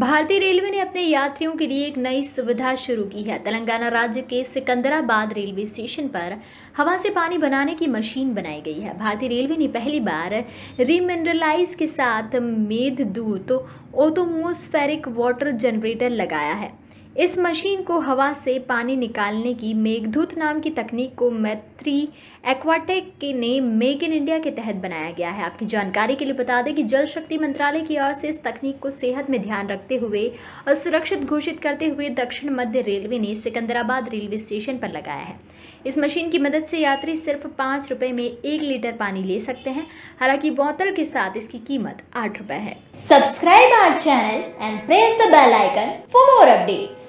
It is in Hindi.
भारतीय रेलवे ने अपने यात्रियों के लिए एक नई सुविधा शुरू की है तेलंगाना राज्य के सिकंदराबाद रेलवे स्टेशन पर हवा से पानी बनाने की मशीन बनाई गई है भारतीय रेलवे ने पहली बार रिमिनरलाइज के साथ मेधदूत दूत ओटोमोस्फेरिक वाटर जनरेटर लगाया है इस मशीन को हवा से पानी निकालने की मेघदूत नाम की तकनीक को मैत्री एक्वाटेक के ने मेक इन इंडिया के तहत बनाया गया है आपकी जानकारी के लिए बता दें कि जल शक्ति मंत्रालय की ओर से इस तकनीक को सेहत में ध्यान रखते हुए और सुरक्षित घोषित करते हुए दक्षिण मध्य रेलवे ने सिकंदराबाद रेलवे स्टेशन पर लगाया है इस मशीन की मदद से यात्री सिर्फ पाँच रुपये में एक लीटर पानी ले सकते हैं हालांकि बोतल के साथ इसकी कीमत आठ रुपये है subscribe our channel and press the bell icon for more updates